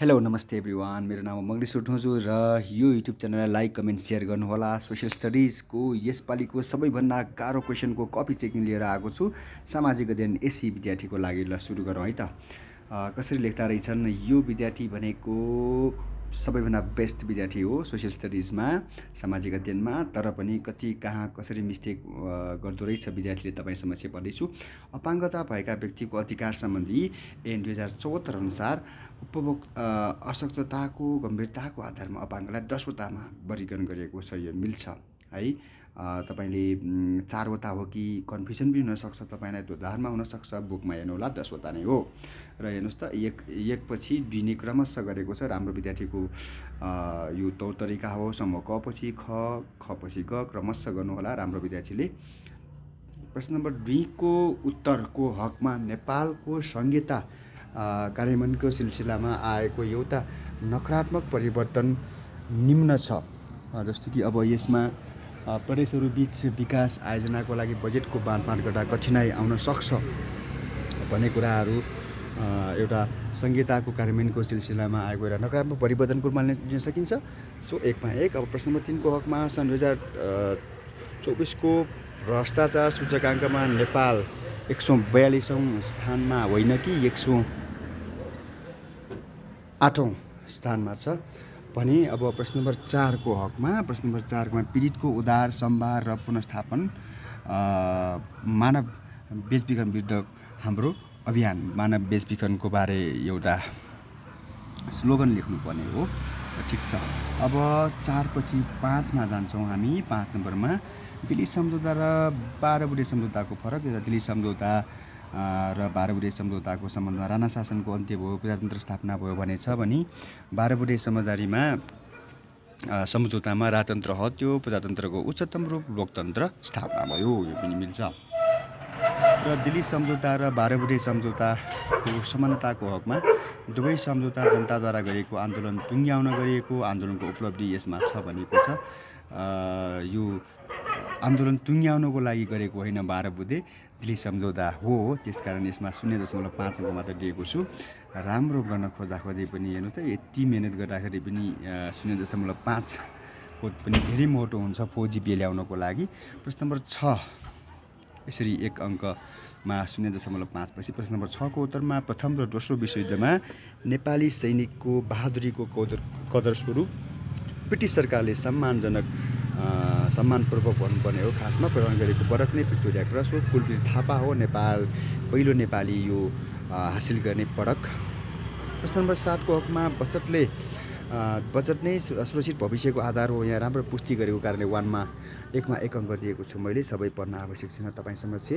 hello नमस्ते everyone मेरो नाम मग्री ढोजु र यो युट्युब च्यानललाई लाइक कमेन्ट सेयर गर्नुहोला सोसियल स्टडिजको यसपालिको सबैभन्दा गाह्रो क्वेसनको कपी चेकिङ लिएर आएको छु सामाजिक अध्ययन एसी विद्यार्थीको लागि ल सुरु गरौँ है त कसरी लेख्दा रहेछन् यो विद्यार्थी भनेको सबैभन्दा बेस्ट विद्यार्थी हो सोसियल स्टडिजमा सामाजिक अध्ययनमा तर पनि कति कहाँ कसरी मिस्टेक गर्दो रहेछ विद्यार्थीले तपाईँ समस्या पर्दैछु अपाङ्गता भएका व्यक्तिको अधिकार सम्बन्धी एन दुई हजार चौहत्तर अनुसार उपभोग अशक्तताको गम्भीरताको आधारमा अपाङ्गलाई दसवटामा वर्गीकरण गरिएको छ यो मिल्छ है तपाईँले चारवटा हो कि कन्फ्युजन पनि हुनसक्छ तपाईँलाई त्यो धारमा हुनसक्छ बुकमा हेर्नु हेर्नुहोला दसवटा नै हो र हेर्नुहोस् त एक एकपछि दिने क्रमशः गरेको छ राम्रो विद्यार्थीको यो तौर तरिका हो समूह क पछि ख ख पछि ग क्रमशः गर्नुहोला राम्रो विद्यार्थीले प्रश्न नम्बर दुईको उत्तरको हकमा नेपालको संहिता कार्यान्वयनको सिलसिलामा आएको एउटा नकारात्मक परिवर्तन निम्न छ जस्तो कि अब यसमा प्रदेशहरू बिच विकास आयोजनाको लागि बजेटको बाँडफाँड गर्दा कठिनाइ आउन सक्छ भन्ने कुराहरू एउटा संहिताको कार्यान्वयनको सिलसिलामा आएको एउटा नकारात्मक परिवर्तनको रूपमा लिन सकिन्छ सो एकमा एक अब प्रश्न नम्बर तिनको हकमा सन् दुई हजार चौबिसको भ्रष्टाचार सूचकाङ्कमा नेपाल एक सौ बयालिसौँ स्थानमा होइन कि एक सौ आठौँ स्थानमा छ भने अब प्रश्न नम्बर चारको हकमा प्रश्न नम्बर चारकोमा पीडितको उद्धार सम्भार र पुनस्थापन मानव बेचबिखन विरुद्ध हाम्रो अभियान मानव बेचबिखनको बारे एउटा स्लोगन लेख्नुपर्ने हो ठिक छ अब चारपछि पाँचमा जान्छौँ हामी पाँच नम्बरमा दिल्ली सम्झौता र बाह्र बुढे सम्झौताको फरक दिल्ली सम्झौता र बाह्रबुढे सम्झौताको सम्बन्धमा राणा शासनको अन्त्य भयो प्रजातन्त्र स्थापना भयो भने छ भने बाह्रबुढे समझदारीमा सम्झौतामा राजतन्त्र हत्यो प्रजातन्त्रको उच्चतम रूप लोकतन्त्र स्थापना भयो यो पनि मिल्छ र दिल्ली सम्झौता र बाह्रबुढे सम्झौताको समानताको हकमा दुवै सम्झौता जनताद्वारा गरिएको आन्दोलन टुङ्ग्याउन गरिएको आन्दोलनको उपलब्धि यसमा छ भनेको छ यो आन्दोलन तुङ्ग्याउनको लागि गरेको होइन बाह्र बुधे दिल्ली सम्झौता हो त्यसकारण यसमा शून्य दशमलव पाँच अङ्क मात्र दिएको छु राम्रो गर्न खोज्दा खोजे पनि हेर्नु त यति मिहिनेत गर्दाखेरि पनि शून्य दशमलव पाँचको पनि धेरै मोटो हुन्छ फोर जिपिए ल्याउनको लागि प्रश्न नम्बर छ यसरी एक अङ्कमा शून्य दशमलव पाँचपछि प्रश्न नम्बर छको उत्तरमा प्रथम र दोस्रो विश्वयुद्धमा नेपाली सैनिकको बहादुरीको कदर कदर स्वरूप ब्रिटिस सरकारले सम्मानजनक सम्मानपूर्वक भन्नुपर्ने हो खासमा प्रदान गरेको पदक नै भिक्टोरिया क्रस हो कुलबीर थापा हो नेपाल पहिलो नेपाली यो हासिल गर्ने पदक प्रश्न नम्बर सातको हकमा बचतले बचत नै सुरक्षित भविष्यको आधार हो यहाँ राम्रो पुष्टि गरेको कारणले वानमा एकमा एक अङ्क दिएको छु मैले सबै पढ्न आवश्यक छैन तपाईँ समक्ष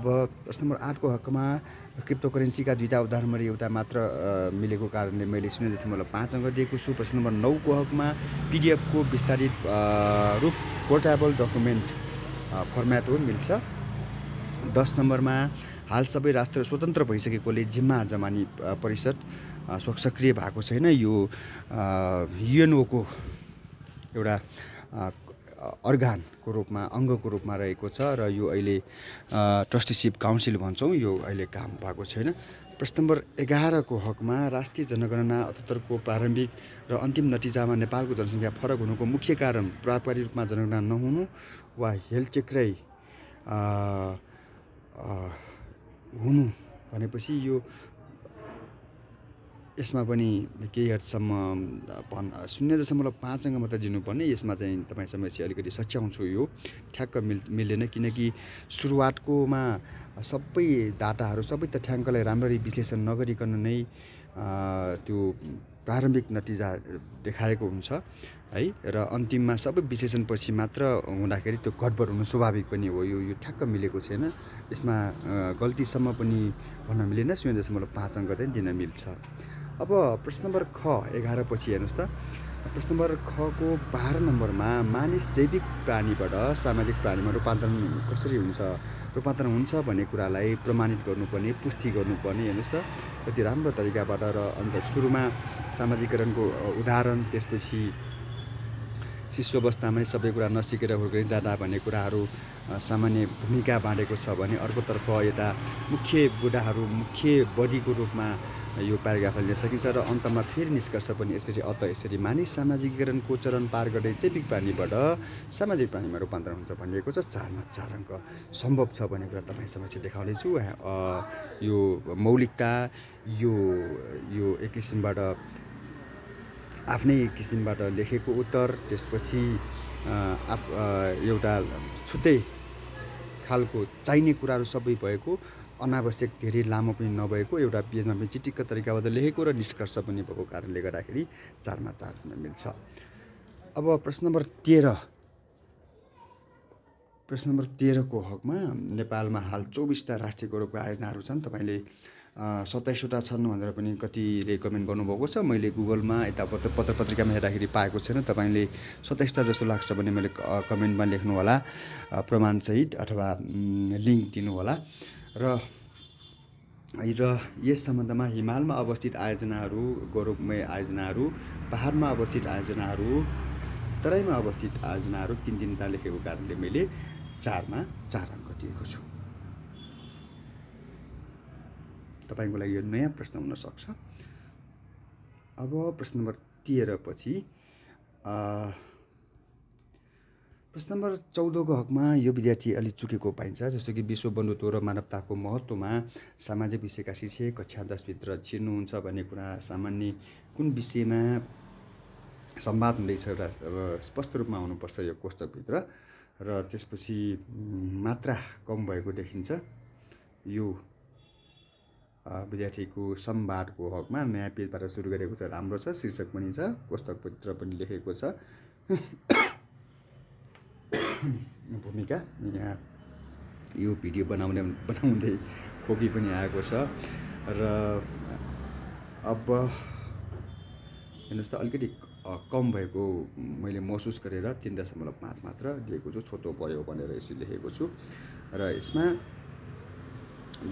अब प्रश्न नम्बर आठको हकमा क्रिप्टो करेन्सीका दुईवटा उदाहरणमा एउटा मात्र मिलेको कारणले मैले सुनेको छु मलाई पाँच अङ्क दिएको छु प्रश्न नम्बर नौको हकमा पिडिएफको विस्तारित रूप पोर्टेबल डकुमेन्ट फर्मेट हो मिल्छ दस नम्बरमा हाल सबै राष्ट्र स्वतन्त्र भइसकेकोले जिम्मा जमानी परिषद सक्रिय भएको छैन यो युएनओको एउटा अर्गानको रूपमा अङ्गको रूपमा रहेको छ र यो अहिले ट्रस्टिसिप काउन्सिल भन्छौँ यो अहिले काम भएको छैन प्रश्न नम्बर एघारको हकमा राष्ट्रिय जनगणना अठहत्तरको प्रारम्भिक र अन्तिम नतिजामा नेपालको जनसङ्ख्या फरक हुनुको मुख्य कारण प्रभावकारी रूपमा जनगणना नहुनु वा हेलचेक्रै हुनु भनेपछि यो यसमा पनि केही हदसम्म भन् शून्य दशमलव पाँच अङ्क मात्र दिनुपर्ने यसमा चाहिँ तपाईँ समस्या अलिकति सच्याउँछु यो ठ्याक्क मिल् मिल्दैन किनकि सुरुवातकोमा सबै डाटाहरू सबै तथ्याङ्कलाई राम्ररी विश्लेषण नगरिकन नै त्यो प्रारम्भिक नतिजा देखाएको हुन्छ है र अन्तिममा सबै विश्लेषणपछि मात्र हुँदाखेरि त्यो गडबड हुनु स्वाभाविक पनि हो यो यो ठ्याक्क मिलेको छैन यसमा गल्तीसम्म पनि भन्न मिलेन शून्य दशमलव पाँच अङ्क चाहिँ दिन मिल्छ अब प्रश्न नम्बर ख पछि हेर्नुहोस् त प्रश्न नम्बर खको बाह्र नम्बरमा मानिस जैविक प्राणीबाट सामाजिक प्राणीमा रूपान्तरण कसरी हुन्छ रूपान्तरण हुन्छ भन्ने कुरालाई प्रमाणित गर्नुपर्ने पुष्टि गर्नुपर्ने हेर्नुहोस् त कति राम्रो तरिकाबाट र अन्त सुरुमा सामाजिकरणको उदाहरण त्यसपछि शिशु अवस्थामा नै सबै कुरा नसिकेर हुर्किँदै जाँदा भन्ने कुराहरू सामान्य भूमिका बाँडेको छ भने अर्कोतर्फ यता मुख्य बुढाहरू मुख्य बडीको रूपमा यो प्याराग्राफ लिन सकिन्छ र अन्तमा फेरि निष्कर्ष पनि यसरी अत यसरी मानिस सामाजिकीकरणको चरण पार गर्दै जैविक प्राणीबाट सामाजिक प्राणीमा रूपान्तरण हुन्छ भनिएको छ चारमा चार अङ्क सम्भव छ भन्ने कुरा तपाईँ समक्ष देखाउनेछु यो मौलिकता यो यो एक किसिमबाट आफ्नै किसिमबाट लेखेको उत्तर त्यसपछि आफ एउटा छुट्टै खालको चाहिने कुराहरू सबै भएको अनावश्यक धेरै लामो पनि नभएको एउटा पेजमा पनि चिटिक्क तरिकाबाट लेखेको र निष्कर्ष पनि भएको कारणले गर्दाखेरि चारमा चार हुन मिल्छ अब प्रश्न नम्बर तेह्र प्रश्न नम्बर तेह्रको हकमा नेपालमा हाल चौबिसवटा राष्ट्रिय गौरवको आयोजनाहरू छन् तपाईँले सत्ताइसवटा छन् भनेर पनि कति रेकमेन्ड गर्नुभएको छ मैले गुगलमा यता पत्र पत्र पत्रिकामा हेर्दाखेरि पाएको छैन तपाईँले सत्ताइसवटा जस्तो लाग्छ भने मैले कमेन्टमा लेख्नुहोला प्रमाणसहित अथवा लिङ्क दिनुहोला र र यस सम्बन्धमा हिमालमा अवस्थित आयोजनाहरू गौरवमय आयोजनाहरू पाहाडमा अवस्थित आयोजनाहरू तराईमा अवस्थित आयोजनाहरू तिन तिनवटा लेखेको कारणले मैले चारमा चार अङ्क दिएको छु तपाईँको लागि यो नयाँ प्रश्न हुनसक्छ अब प्रश्न नम्बर तेह्र पछि प्रश्न नम्बर चौधको हकमा यो विद्यार्थी अलि चुकेको पाइन्छ जस्तो कि विश्व बन्धुत्व र मानवताको महत्त्वमा सामाजिक विषयका शिक्षक कक्षा दसभित्र छिर्नुहुन्छ भन्ने कुरा सामान्य कुन विषयमा सम्वाद हुँदैछ र स्पष्ट रूपमा हुनुपर्छ यो कोष्टकभित्र र त्यसपछि मात्रा कम भएको देखिन्छ यो विद्यार्थीको संवादको हकमा नयाँ पेजबाट सुरु गरेको छ राम्रो छ शीर्षक पनि छ कोष्टकभित्र पनि लेखेको छ भूमिका यहाँ यो भिडियो बनाउने बनाउँदै खोकी पनि आएको छ र अब हेर्नुहोस् त अलिकति कम भएको मैले महसुस गरेर तिन दशमलव पाँच मात्र दिएको छु छोटो भयो भनेर यसरी लेखेको छु र यसमा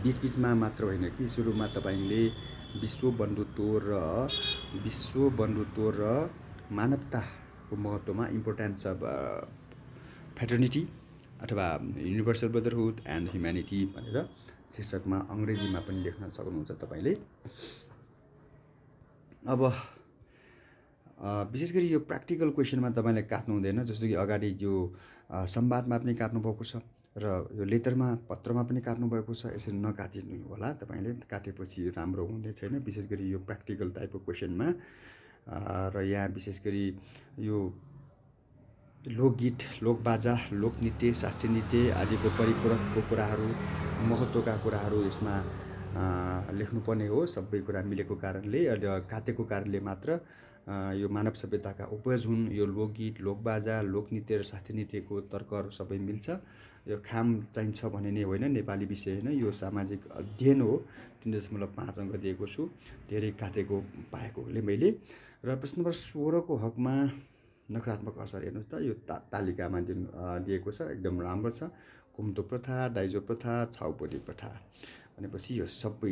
बिच मात्र होइन कि सुरुमा तपाईँले विश्व बन्धुत्व र विश्व बन्धुत्व र मानवताको महत्त्वमा इम्पोर्टेन्स अब फेटर्निटी अथवा युनिभर्सल ब्रदरहुड एन्ड ह्युम्यानिटी भनेर शीर्षकमा अङ्ग्रेजीमा पनि लेख्न सक्नुहुन्छ तपाईँले अब विशेष गरी यो प्र्याक्टिकल क्वेसनमा तपाईँले काट्नु हुँदैन जस्तो कि अगाडि यो संवादमा पनि काट्नु भएको छ र यो लेटरमा पत्रमा पनि काट्नुभएको छ यसरी नकाटिनु होला तपाईँले काटेपछि राम्रो हुने छैन विशेष गरी यो प्र्याक्टिकल टाइपको क्वेसनमा र यहाँ विशेष गरी यो लोकगीत लोकबाजा लोकनृत्य शास्त्रीय नृत्य आदिको परिपूरकको कुराहरू महत्त्वका कुराहरू यसमा लेख्नुपर्ने हो सबै कुरा मिलेको कारणले काटेको कारणले मात्र यो मानव सभ्यताका उपज हुन् यो लोकगीत लोकबाजा लोकनृत्य र शास्त्रीय नृत्यको तर्कहरू सबै मिल्छ यो खाम चाहिन्छ भने नै होइन नेपाली विषय होइन यो सामाजिक अध्ययन हो तिन दशमलव पाँच अङ्क दिएको छु धेरै काटेको पाएकोले मैले र प्रश्न नम्बर सोह्रको हकमा नकारात्मक असर हेर्नुहोस् त यो ता तालिकामा जुन दिएको छ एकदम राम्रो छ कुम्तो प्रथा दाइजो प्रथा छाउपोटी प्रथा भनेपछि यो सबै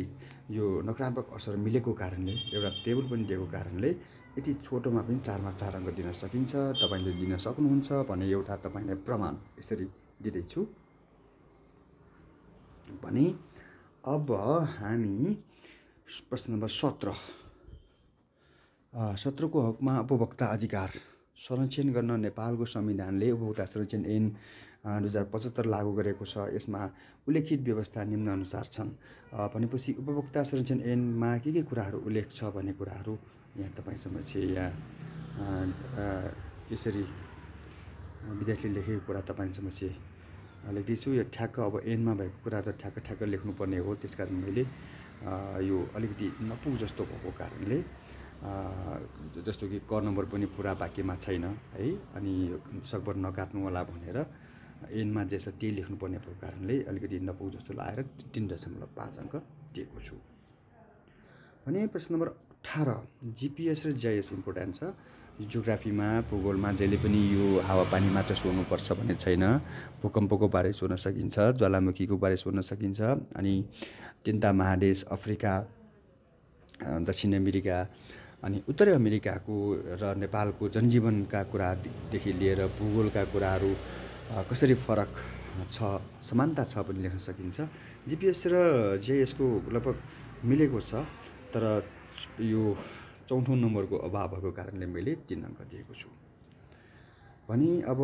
यो नकारात्मक असर मिलेको कारणले एउटा टेबल पनि दिएको कारणले यति छोटोमा पनि चारमा चार अङ्क दिन सकिन्छ तपाईँले दिन सक्नुहुन्छ भन्ने एउटा तपाईँलाई प्रमाण यसरी दिँदैछु भने अब हामी प्रश्न नम्बर सत्र सत्रको हकमा उपभोक्ता अधिकार संरक्षण गर्न नेपालको संविधानले उपभोक्ता संरक्षण ऐन दुई हजार पचहत्तर लागू गरेको छ यसमा उल्लेखित व्यवस्था निम्नअनुसार छन् भनेपछि उपभोक्ता संरक्षण ऐनमा के के कुराहरू उल्लेख छ भन्ने कुराहरू यहाँ तपाईँ समक्ष या यसरी विद्यार्थीले लेखेको कुरा तपाईँ समक्ष लेख्दैछु यो ठ्याक्क अब एनमा भएको कुरा त ठ्याक्क ठ्याक्क लेख्नुपर्ने हो त्यस कारण मैले यो अलिकति नपुग जस्तो भएको कारणले जस्तो कि क नम्बर पनि पुरा बाक्यमा छैन है अनि सकभर नकाट्नु होला भनेर एनमा जे छ त्यही लेख्नुपर्ने भएको कारणले अलिकति नपुग जस्तो लागेर तिन दशमलव पाँच अङ्क दिएको छु भने प्रश्न नम्बर अठार जिपिएस र जिआइएस इम्पोर्टेन्ट छ जियोग्राफीमा भूगोलमा जहिले पनि यो हावापानी मात्र सोध्नुपर्छ भन्ने छैन भूकम्पको बारे सोध्न सकिन्छ ज्वालामुखीको बारे सोध्न सकिन्छ अनि तिनवटा महादेश अफ्रिका दक्षिण अमेरिका अनि उत्तरी अमेरिकाको र नेपालको जनजीवनका कुरादेखि लिएर भूगोलका कुराहरू कसरी फरक छ समानता छ पनि लेख्न सकिन्छ जिपिएस र यसको लगभग मिलेको छ तर यो चौथो नम्बरको अभाव भएको कारणले मैले तिन अङ्क दिएको छु भने अब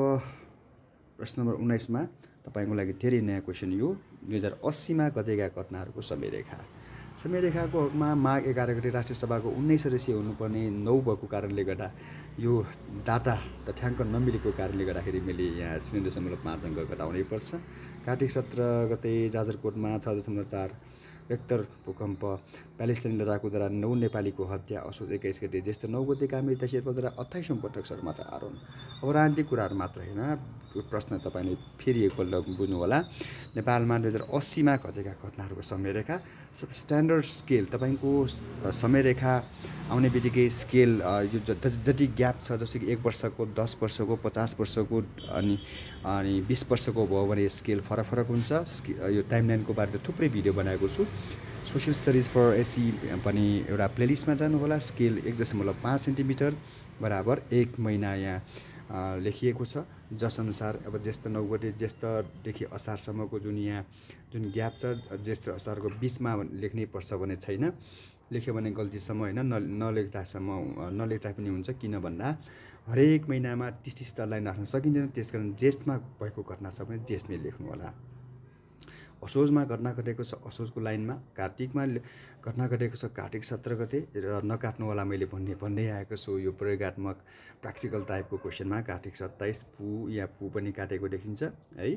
प्रश्न नम्बर उन्नाइसमा तपाईँको लागि धेरै नयाँ क्वेसन यो दुई हजार अस्सीमा कतिका घटनाहरूको समयरेखा समयरेखाको हकमा माघ एघार गते राष्ट्रिय सभाको उन्नाइस सदस्यीय हुनुपर्ने नौ भएको कारणले गर्दा यो डाटा तथ्याङ्क नमिलेको कारणले गर्दाखेरि मैले यहाँ शून्य दशमलव पाँच अङ्क घटाउनै पर्छ कार्तिक सत्र गते जाजरकोटमा छ दशमलव चार रेक्टर भूकम्प प्यालेस्टाइन लडाकुद्वारा नौ नेपालीको हत्या असोज एक्काइस गते ज्येष्ठ नौ गते कामी शेर्पाद्वारा अठाइसौँ पटक सगरमाथा आरोहण अब राजनीतिक कुराहरू मात्र होइन यो प्रश्न तपाईँले फेरि एकपल्ट बुझ्नुहोला नेपालमा दुई हजार अस्सीमा घटेका घटनाहरूको समयरेखा सब स्ट्यान्डर्ड स्केल तपाईँको समयरेखा आउने बित्तिकै स्केल यो जति ग्याप छ जस्तो कि एक वर्षको दस वर्षको पचास वर्षको अनि अनि बिस वर्षको भयो भने स्केल फरक फरक हुन्छ यो टाइमलाइनको बारेमा थुप्रै भिडियो बनाएको छु सोसियल स्टडिज फर एसी पनि एउटा प्लेलिस्टमा जानुहोला स्केल एक दशमलव पाँच सेन्टिमिटर बराबर एक महिना यहाँ लेखिएको छ जसअनुसार अब ज्येष्ठ नौ गते ज्येष्ठदेखि असारसम्मको जुन यहाँ जुन ग्याप छ ज्येष्ठ असारको बिचमा लेख्नै पर्छ भने छैन लेख्यो भने गल्तीसम्म होइन न नलेख्दासम्म नलेख्दा पनि हुन्छ किन भन्दा हरेक महिनामा तिस तिसवटा लाइन राख्न सकिँदैन त्यस कारण ज्येष्ठमा भएको घटना छ भने ज्येष्ठमै लेख्नु होला असोजमा घटना घटेको छ असोजको लाइनमा कार्तिकमा घटना घटेको छ कार्तिक सत्र गते र नकाट्नुवाला मैले भन्ने भन्दै आएको छु यो प्रयोगत्मक प्र्याक्टिकल टाइपको क्वेसनमा कार्तिक सत्ताइस पु या पु पनि काटेको देखिन्छ है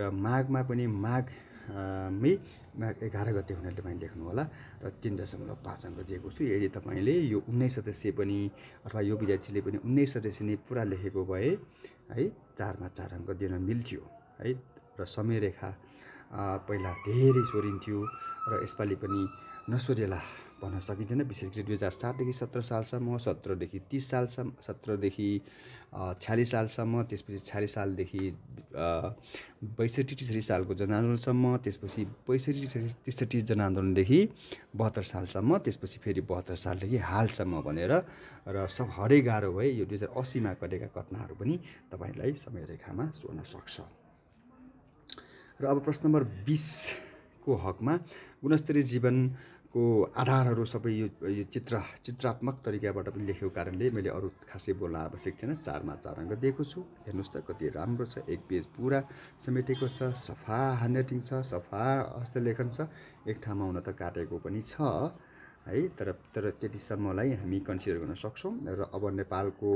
र माघमा पनि माघ मै माघ एघार गते हुने तपाईँ लेख्नुहोला र तिन दशमलव पाँच अङ्क दिएको छु यदि तपाईँले यो उन्नाइस सदस्य पनि अथवा यो विद्यार्थीले पनि उन्नाइस सदस्य नै पुरा लेखेको भए है चारमा चार अङ्क दिन मिल्थ्यो है र समयरेखा पहिला धेरै सोरिन्थ्यो र यसपालि पनि नसोरेला भन्न सकिँदैन विशेष गरी दुई हजार सातदेखि सत्र सालसम्म सत्रदेखि तिस सालसम्म सत्रदेखि छ्यालिस सालसम्म त्यसपछि छ्यालिस सालदेखि बैसठी त्रिसठी सालको जनआन्दोलनसम्म त्यसपछि बैसठी त्रिसठी जनआन्दोलनदेखि बहत्तर सालसम्म त्यसपछि फेरि बहत्तर सालदेखि हालसम्म भनेर र सब हरे गाह्रो भए यो दुई हजार असीमा गरेका घटनाहरू पनि तपाईँलाई समयरेखामा सोध्न सक्छ र अब प्रश्न नम्बर बिसको हकमा गुणस्तरीय जीवनको आधारहरू सबै यो यो चित्र चित्रात्मक तरिकाबाट पनि लेखेको कारणले मैले अरू खासै बोल्न आवश्यक छैन चारमा चार अङ्क दिएको छु हेर्नुहोस् त कति राम्रो छ एक पेज पुरा समेटेको छ सफा ह्यान्डराइटिङ छ सफा हस्तलेखन छ एक ठाउँमा हुन त काटेको पनि छ है तर तर त्यतिसम्मलाई हामी कन्सिडर गर्न सक्छौँ र अब नेपालको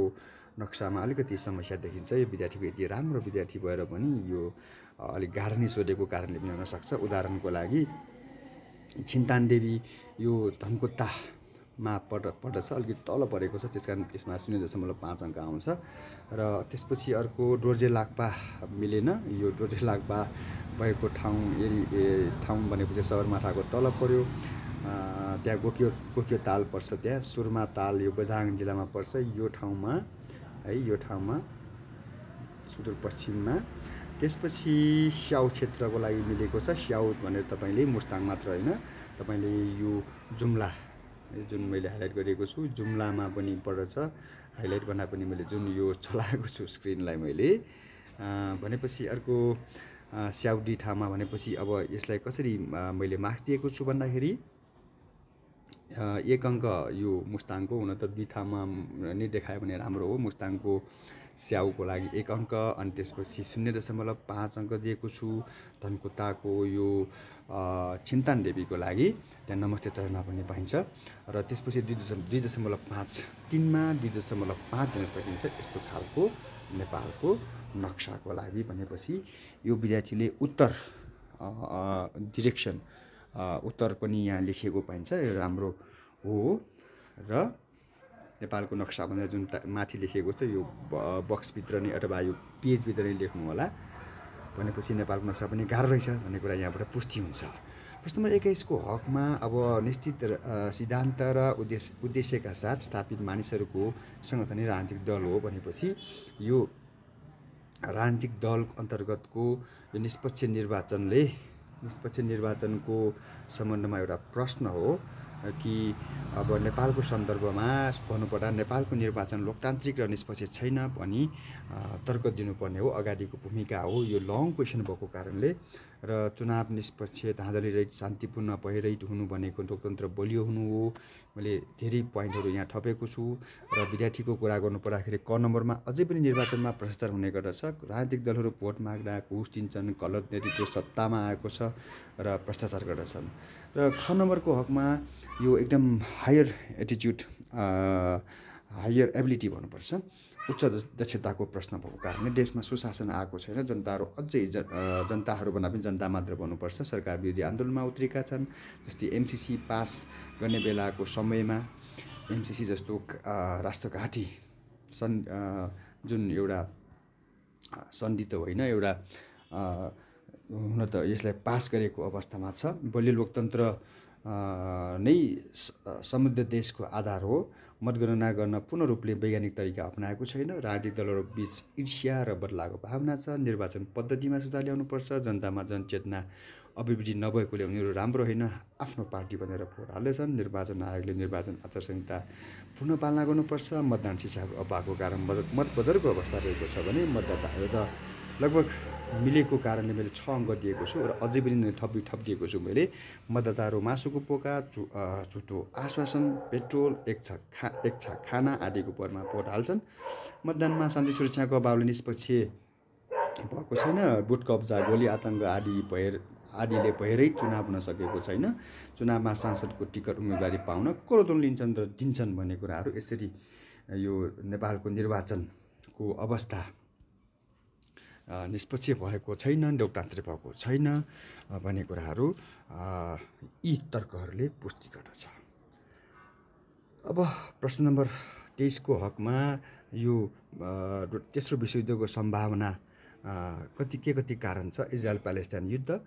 नक्सामा अलिकति समस्या देखिन्छ यो विद्यार्थीको यति राम्रो विद्यार्थी भएर पनि यो अलिक गाह्रो नै सोधेको कारणले पनि हुनसक्छ उदाहरणको लागि छिन्तान देवी यो धनकुत्तामा पट पर्दछ अलिकति तल परेको छ त्यस कारण त्यसमा शून्य दशमलव पाँच अङ्क आउँछ र त्यसपछि अर्को डोर्जे लाग्पा मिलेन यो डोर्जे लाग्पा भएको ठाउँ यदि ठाउँ भनेपछि सगरमाथाको तल पर्यो त्यहाँ गोकियो गोकियो ताल पर्छ त्यहाँ सुरमा ताल यो गजाङ जिल्लामा पर्छ यो ठाउँमा है यो ठाउँमा सुदूरपश्चिममा त्यसपछि स्याउ क्षेत्रको लागि मिलेको छ स्याउ भनेर तपाईँले मुस्ताङ मात्र होइन तपाईँले यो जुम्ला जुन मैले हाइलाइट गरेको छु जुम्लामा पनि पर्दछ हाइलाइट भन्दा पनि मैले जुन यो चलाएको छु स्क्रिनलाई मैले भनेपछि अर्को स्याउडी ठामा भनेपछि अब यसलाई कसरी मैले मार्क्स दिएको छु भन्दाखेरि एक अङ्क यो मुस्ताङको हुन त बिथामा नै देखायो भने राम्रो हो मुस्ताङको स्याउको लागि एक अङ्क अनि त्यसपछि शून्य दशमलव पाँच अङ्क दिएको छु धनकुटाको यो छिन्तान देवीको लागि त्यहाँ नमस्ते चरणमा पनि पाइन्छ र त्यसपछि दुई दशम दुई दशमलव पाँच तिनमा दुई दशमलव पाँच दिन सकिन्छ यस्तो खालको नेपालको नक्साको लागि भनेपछि यो विद्यार्थीले उत्तर डिरेक्सन उत्तर पनि यहाँ लेखिएको पाइन्छ यो राम्रो हो र नेपालको नक्सा भनेर जुन माथि लेखिएको छ यो बक्सभित्र नै अथवा यो पेजभित्र नै लेख्नु होला भनेपछि नेपालको नक्सा पनि गाह्रो रहेछ भन्ने कुरा यहाँबाट पुष्टि हुन्छ प्रश्न नम्बर एक्काइसको हकमा अब निश्चित सिद्धान्त र उद्देश्य उद्देश्यका साथ स्थापित मानिसहरूको सङ्गठन राजनीतिक दल हो भनेपछि यो राजनीतिक दल अन्तर्गतको यो निष्पक्ष निर्वाचनले निष्पक्ष निर्वाचनको सम्बन्धमा एउटा प्रश्न हो कि अब नेपालको सन्दर्भमा भन्नुपर्दा नेपालको निर्वाचन लोकतान्त्रिक र निष्पक्ष छैन भनी तर्क दिनुपर्ने हो अगाडिको भूमिका हो यो लङ क्वेसन भएको कारणले र चुनाव निष्पक्ष धाँधली रहित शान्तिपूर्ण भइरहित हुनु भनेको लोकतन्त्र बलियो हुनु हो मैले धेरै पोइन्टहरू यहाँ थपेको छु र विद्यार्थीको कुरा गर्नु पर्दाखेरि क नम्बरमा अझै पनि निर्वाचनमा भ्रष्टाचार हुने गर्दछ राजनीतिक दलहरू भोट माग्दा घुस दिन्छन् गलत नेतृत्व सत्तामा आएको छ र भ्रष्टाचार गर्दछन् र ख नम्बरको हकमा यो एकदम हायर एटिच्युड हायर एबिलिटी भन्नुपर्छ उच्च दक्षताको प्रश्न भएको कारणले देशमा सुशासन आएको छैन जनताहरू अझै जन जनताहरू भन्दा पनि जनता मात्र भन्नुपर्छ सरकार विरोधी आन्दोलनमा उत्रेका छन् जस्तै एमसिसी पास गर्ने बेलाको समयमा एमसिसी जस्तो राष्ट्रघाटी सन् जुन एउटा सन्धि त होइन एउटा हुन त यसलाई पास गरेको अवस्थामा छ बलियो लोकतन्त्र नै समृद्ध देशको आधार हो मतगणना गर्न पूर्ण रूपले वैज्ञानिक तरिका अप्नाएको छैन राजनीतिक दलहरू बिच ईर्ष्या र बदलाको भावना छ निर्वाचन पद्धतिमा सुधार ल्याउनुपर्छ जनतामा जनचेतना अभिवृद्धि नभएकोले उनीहरू राम्रो होइन आफ्नो पार्टी भनेर फोहोर हाल्दैछन् निर्वाचन आयोगले निर्वाचन आचार संहिता पुनः पालना गर्नुपर्छ मतदान शिक्षाको अभावको कारण मत मतबदरको अवस्था रहेको छ भने मतदाताहरू त लगभग मिलेको कारणले मैले छ अङ्क दिएको छु र अझै पनि थपी दिएको छु मैले मतदाताहरू मासुको पोका चु चुटो आश्वासन पेट्रोल एक छ खा एक छाक खाना आदिको परमा पोट हाल्छन् मतदानमा शान्ति सुरक्षाको अभावले निष्पक्ष भएको छैन बुट कब्जा गोली आतङ्क आदि भएर आदिले भएरै चुनाव हुन सकेको छैन चुनावमा सांसदको टिकट उम्मेदवारी पाउन करोडौँ लिन्छन् र दिन्छन् भन्ने कुराहरू यसरी यो नेपालको निर्वाचनको अवस्था निष्पक्ष भएको छैन लोकतान्त्रिक भएको छैन भन्ने कुराहरू यी तर्कहरूले पुष्टि गर्दछ अब प्रश्न नम्बर तेइसको हकमा यो तेस्रो विश्वयुद्धको सम्भावना कति के कति कारण छ इजरायल प्यालेस्टाइन युद्ध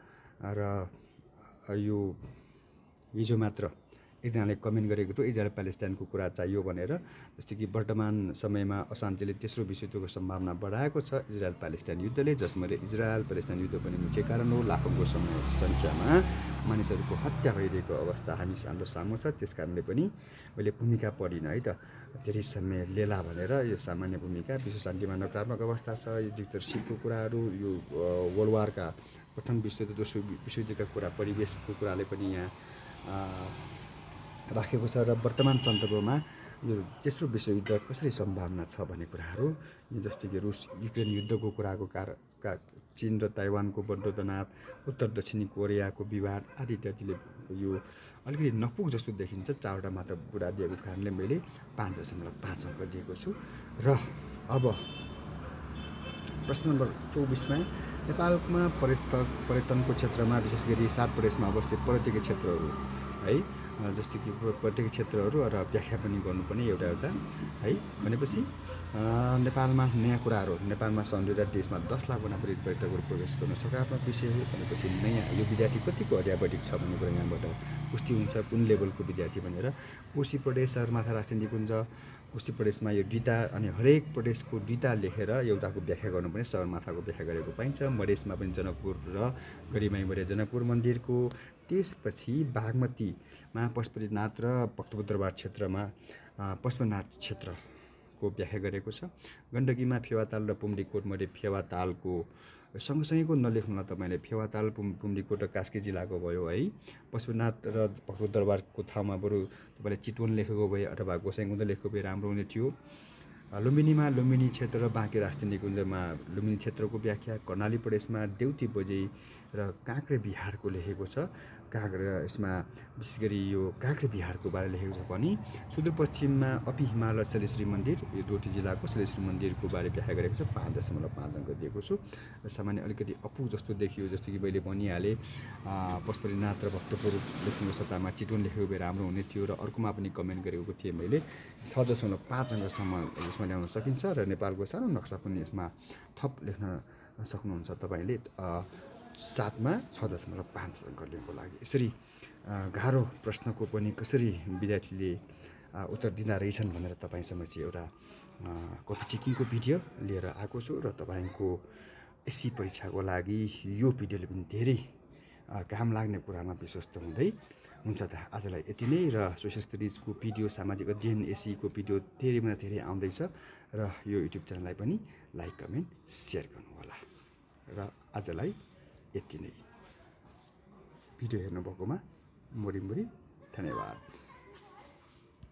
र यो हिजो मात्र एकजनाले कमेन्ट गरेको थियो इजरायल प्यालेस्टाइनको कुरा चाहियो भनेर जस्तो कि वर्तमान समयमा अशान्तिले तेस्रो विश्वयुद्धको सम्भावना बढाएको छ इजरायल प्यालेस्टाइन युद्धले जसमध्ये इजरायल प्यालेस्टाइन युद्ध पनि मुख्य कारण हो लाखौँको समय सङ्ख्यामा मानिसहरूको हत्या भइरहेको अवस्था हामी हाम्रो सामु छ त्यस कारणले पनि मैले भूमिका पढिनँ है त धेरै समय लेला भनेर यो सामान्य भूमिका विश्व शान्तिमा नकारात्मक अवस्था छ यो डिक्टरसिपको कुराहरू यो वर्ल्ड वारका प्रथम विश्वयुद्ध दोस्रो विश्वयुद्धका कुरा परिवेशको कुराले पनि यहाँ राखेको छ र वर्तमान सन्दर्भमा यो तेस्रो विश्वयुद्ध कसरी सम्भावना छ भन्ने कुराहरू जस्तै कि रुस युक्रेन युद्धको कुराको कारण का चिन र ताइवानको बढ्दो तनाव उत्तर दक्षिणी कोरियाको विवाद आदि इत्यादिले यो अलिकति नपुग जस्तो देखिन्छ चारवटा मात्र बुढा दिएको कारणले मैले पाँच दशमलव पाँच अङ्क दिएको छु र अब प्रश्न नम्बर चौबिसमा नेपालमा पर्यटक पर्यटनको क्षेत्रमा विशेष गरी सात प्रदेशमा अवस्थित पर्यटकीय क्षेत्रहरू है जस्तो कि प्रत्येक क्षेत्रहरू र व्याख्या पनि गर्नुपर्ने एउटा एउटा है भनेपछि नेपालमा नयाँ कुराहरू नेपालमा सन् दुई हजार तेइसमा दस लाखभन्दा बढी पर्यटकहरू प्रवेश गर्न सकारात्मक विषय हो भनेपछि नयाँ यो विद्यार्थी कतिको हरियाबटिक छ भन्ने कुरा यहाँबाट पुष्टि हुन्छ कुन लेभलको विद्यार्थी भनेर कोशी प्रदेश सगरमाथा राष्ट्रिय निकुञ्ज कोशी प्रदेशमा यो डिटा अनि हरेक प्रदेशको डिटा लेखेर एउटाको व्याख्या गर्नु पनि सगरमाथाको व्याख्या गरेको पाइन्छ मधेसमा पनि जनकपुर र गरिमाई मरे जनकपुर मन्दिरको त्यसपछि बागमतीमा पशुपतिनाथ र भक्तपुर क्षेत्रमा पशुपतिनाथ क्षेत्रको व्याख्या गरेको छ गण्डकीमा फेवाताल र मैले फेवातालको सँगसँगैको नलेख्नुलाई तपाईँले फेवाताल पुम पुम्डीकोट र कास्की जिल्लाको भयो है पशुपतिनाथ र भक्तपुर दरबारको ठाउँमा बरु तपाईँले चितवन लेखेको भए अथवा गोसाइगुन्द लेखेको भए राम्रो हुने थियो लुम्बिनीमा लुम्बिनी क्षेत्र र बाँके राष्ट्रिय निकुञ्जमा लुम्बिनी क्षेत्रको व्याख्या कर्णाली प्रदेशमा देउती बोजे र काँक्रे बिहारको लेखेको छ काँक्रा यसमा विशेष गरी यो काँक्रे बिहारको बारे लेखेको छ भने सुदूरपश्चिममा अपि हिमालय शैलेश्वरी मन्दिर यो दोटी जिल्लाको शैलेश्वरी मन्दिरको बारे व्याख्या गरेको छ पाँच दशमलव पाँच अङ्क दिएको छु सामान्य अलिकति अपु जस्तो देखियो जस्तो कि मैले भनिहालेँ पशुपतिनाथ र भक्तपुर लेख्नु सत्तामा चितवन लेखेको भए राम्रो हुने थियो र अर्कोमा पनि कमेन्ट गरेको थिएँ मैले छ दशमलव पाँच अङ्कसम्म यसमा ल्याउन सकिन्छ र नेपालको सानो नक्सा पनि यसमा थप लेख्न सक्नुहुन्छ तपाईँले सातमा छ दशमलव पाँच अङ्कको लागि यसरी गाह्रो प्रश्नको पनि कसरी विद्यार्थीले उत्तर दिँदा रहेछन् भनेर तपाईँसम्म चाहिँ एउटा कफी चेकिङको भिडियो लिएर आएको छु र तपाईँको एससी परीक्षाको लागि यो भिडियोले पनि धेरै काम लाग्ने कुरामा विश्वस्त हुँदै हुन्छ त आजलाई यति नै र सोसियल स्टडिजको भिडियो सामाजिक अध्ययन एसीको भिडियो धेरैभन्दा धेरै आउँदैछ र यो युट्युब च्यानललाई पनि लाइक कमेन्ट सेयर गर्नुहोला र आजलाई यति नै भिडियो हेर्नुभएकोमा मुरी मुरी धन्यवाद